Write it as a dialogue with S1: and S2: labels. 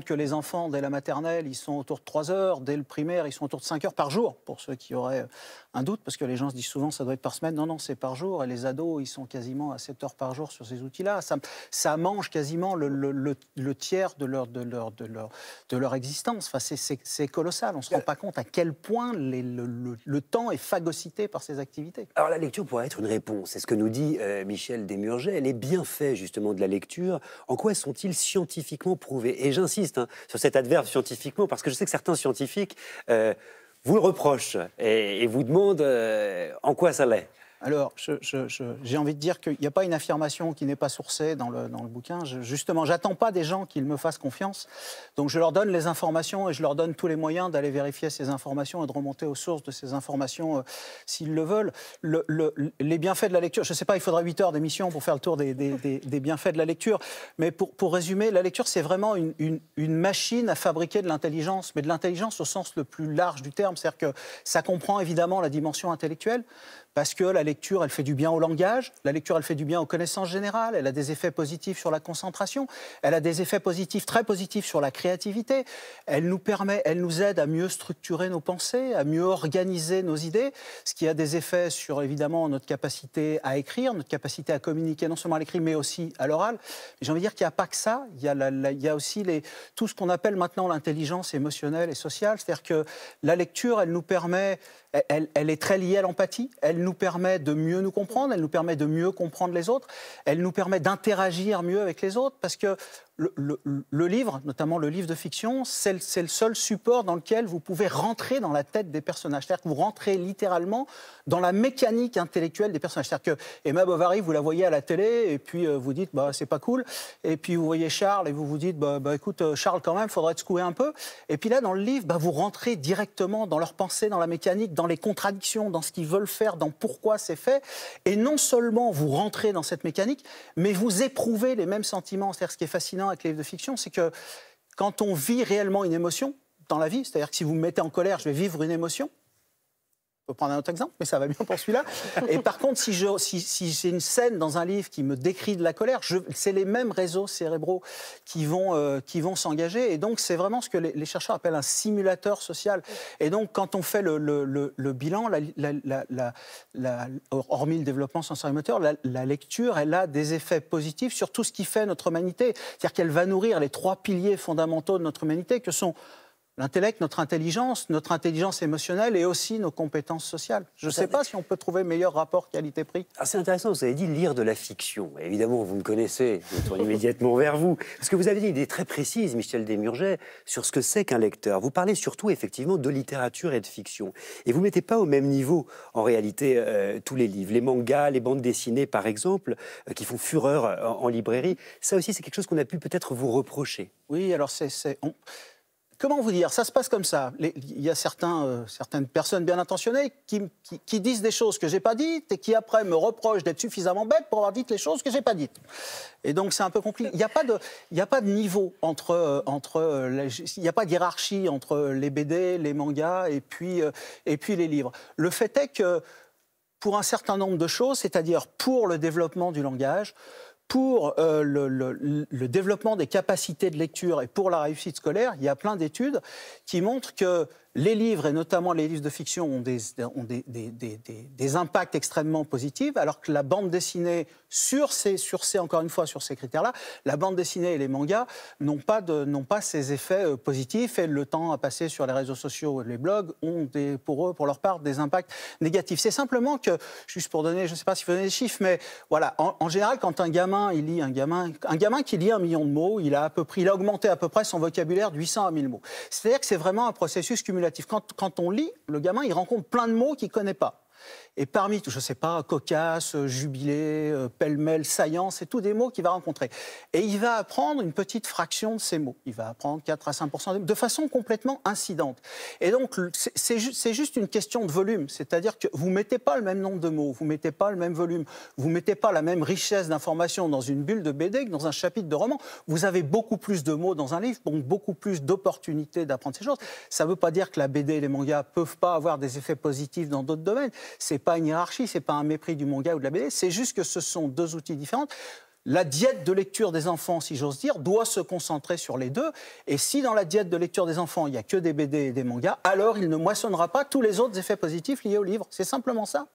S1: que les enfants, dès la maternelle, ils sont autour de 3 heures, dès le primaire, ils sont autour de 5 heures par jour, pour ceux qui auraient euh, un doute, parce que les gens se disent souvent ça doit être par semaine. Non, non, c'est par jour. Et les ados, ils sont quasiment à 7 heures par jour sur ces outils-là. Ça, ça mange quasiment le, tiers de leur, de leur, de leur, de leur existence. Enfin, c'est colossal. On ne se rend pas compte à quel point le, temps est phagocyté par ces activités. Alors la lecture pourrait être une réponse. C'est ce que nous dit euh, Michel est Les bienfaits justement de la lecture, en quoi sont-ils scientifiquement prouvés Et j'insiste Hein, sur cet adverbe scientifiquement, parce que je sais que certains scientifiques euh, vous le reprochent et, vous demandent euh, en quoi ça l'est. Alors, j'ai envie de dire qu'il n'y a pas une affirmation qui n'est pas sourcée dans le, dans le bouquin. Je, justement, j'attends pas des gens qu'ils me fassent confiance. Donc, je leur donne les informations et je leur donne tous les moyens d'aller vérifier ces informations et de remonter aux sources de ces informations euh, s'ils le veulent. les bienfaits de la lecture, je ne sais pas, il faudra 8 heures d'émission pour faire le tour des, bienfaits de la lecture. Mais pour, résumer, la lecture, c'est vraiment une, une machine à fabriquer de l'intelligence, mais de l'intelligence au sens le plus large du terme. C'est-à-dire que ça comprend évidemment la dimension intellectuelle parce que la lecture, elle fait du bien au langage, la lecture, elle fait du bien aux connaissances générales, elle a des effets positifs sur la concentration, elle a des effets positifs, très positifs sur la créativité, elle nous permet, elle nous aide à mieux structurer nos pensées, à mieux organiser nos idées, ce qui a des effets sur, évidemment, notre capacité à écrire, notre capacité à communiquer, non seulement à l'écrit, mais aussi à l'oral. J'ai envie de dire qu'il n'y a pas que ça, il y a, il aussi les, tout ce qu'on appelle maintenant l'intelligence émotionnelle et sociale, c'est-à-dire que la lecture, elle nous permet elle, est très liée à l'empathie. Elle nous permet de mieux nous comprendre, elle nous permet de mieux comprendre les autres, elle nous permet d'interagir mieux avec les autres, parce que le, livre, notamment le livre de fiction, c'est le, seul support dans lequel vous pouvez rentrer dans la tête des personnages. C'est-à-dire que vous rentrez littéralement dans la mécanique intellectuelle des personnages. C'est-à-dire que Emma Bovary, vous la voyez à la télé, et puis euh, vous dites, bah, c'est pas cool. Et puis vous voyez Charles, et vous vous dites, bah, bah écoute, euh, Charles, quand même, faudrait te secouer un peu. Et puis là, dans le livre, bah, vous rentrez directement dans leurs pensée, dans la mécanique, dans dans les contradictions, dans ce qu'ils veulent faire, dans pourquoi c'est fait. Et non seulement vous rentrez dans cette mécanique, mais vous éprouvez les mêmes sentiments. C'est-à-dire, ce qui est fascinant avec les livres de fiction, c'est que quand on vit réellement une émotion, dans la vie, c'est-à-dire que si vous me mettez en colère, je vais vivre une émotion, peut prendre un autre exemple, mais ça va bien pour celui-là. Et par contre, si, j'ai si, une scène dans un livre qui me décrit de la colère, c'est les mêmes réseaux cérébraux qui vont, euh, vont s'engager. Et donc, c'est vraiment ce que les, chercheurs appellent un simulateur social. Et donc, quand on fait le, bilan, la, hormis le développement sensorimoteur, la, lecture, elle a des effets positifs sur tout ce qui fait notre humanité. C'est-à-dire qu'elle va nourrir les trois piliers fondamentaux de notre humanité, que sont L'intellect, notre intelligence, notre intelligence émotionnelle et aussi nos compétences sociales. Je ne sais pas si on peut trouver meilleur rapport qualité-prix. Ah, c'est intéressant, vous avez dit lire de la fiction. évidemment, vous me connaissez, je tourne immédiatement vers vous. Parce que vous avez une idée très précise, Michel Desmurget, sur ce que c'est qu'un lecteur. Vous parlez surtout effectivement de littérature et de fiction. Et vous ne mettez pas au même niveau, en réalité, euh, tous les livres. Les mangas, les bandes dessinées, par exemple, euh, qui font fureur euh, en, librairie. Ça aussi, c'est quelque chose qu'on a pu peut-être vous reprocher. Oui, alors c'est... Comment vous dire Ça se passe comme ça. Il y a certains, euh, certaines personnes bien intentionnées qui, disent des choses que je n'ai pas dites et qui après me reprochent d'être suffisamment bête pour avoir dit les choses que je n'ai pas dites. Et donc c'est un peu compliqué. Il n'y a pas de, y a pas de niveau entre, euh, entre, euh, il n'y a pas de hiérarchie entre les BD, les mangas et puis, et puis les livres. Le fait est que pour un certain nombre de choses, c'est-à-dire pour le développement du langage, pour euh, le, développement des capacités de lecture et pour la réussite scolaire, il y a plein d'études qui montrent que les livres, et notamment les livres de fiction, ont, des, impacts extrêmement positifs, alors que la bande dessinée, sur ces, sur encore une fois, sur ces critères-là, la bande dessinée et les mangas n'ont pas, de, pas ces effets euh, positifs, et le temps à passer sur les réseaux sociaux et les blogs ont des, pour eux, pour leur part, des impacts négatifs. C'est simplement que, juste pour donner, je ne sais pas si vous donnez des chiffres, mais voilà, en, général, quand un gamin, il lit un gamin, un gamin qui lit un million de mots, il a à peu près, il a augmenté à peu près son vocabulaire de 800 à 1000 mots. C'est-à-dire que c'est vraiment un processus cumulatif quand, on lit, le gamin, il rencontre plein de mots qu'il ne connaît pas. Et parmi tout, je ne sais pas, cocasse, jubilé, euh, pêle-mêle, saillant, c'est tous des mots qu'il va rencontrer. Et il va apprendre une petite fraction de ces mots. Il va apprendre 4 à 5 de façon complètement incidente. Et donc, c'est juste une question de volume. C'est-à-dire que vous ne mettez pas le même nombre de mots, vous ne mettez pas le même volume, vous ne mettez pas la même richesse d'informations dans une bulle de BD que dans un chapitre de roman. Vous avez beaucoup plus de mots dans un livre, donc beaucoup plus d'opportunités d'apprendre ces choses. Ça ne veut pas dire que la BD et les mangas ne peuvent pas avoir des effets positifs dans d'autres domaines, c'est pas une hiérarchie, c'est pas un mépris du manga ou de la BD, c'est juste que ce sont deux outils différents la diète de lecture des enfants, si j'ose dire, doit se concentrer sur les deux. Et si dans la diète de lecture des enfants, il n'y a que des BD et des mangas, alors il ne moissonnera pas tous les autres effets positifs liés au livre. C'est simplement ça.